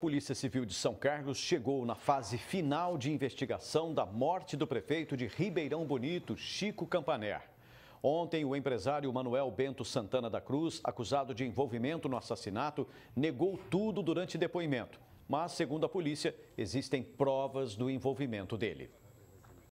Polícia Civil de São Carlos chegou na fase final de investigação da morte do prefeito de Ribeirão Bonito, Chico Campaner. Ontem, o empresário Manuel Bento Santana da Cruz, acusado de envolvimento no assassinato, negou tudo durante depoimento. Mas, segundo a polícia, existem provas do envolvimento dele.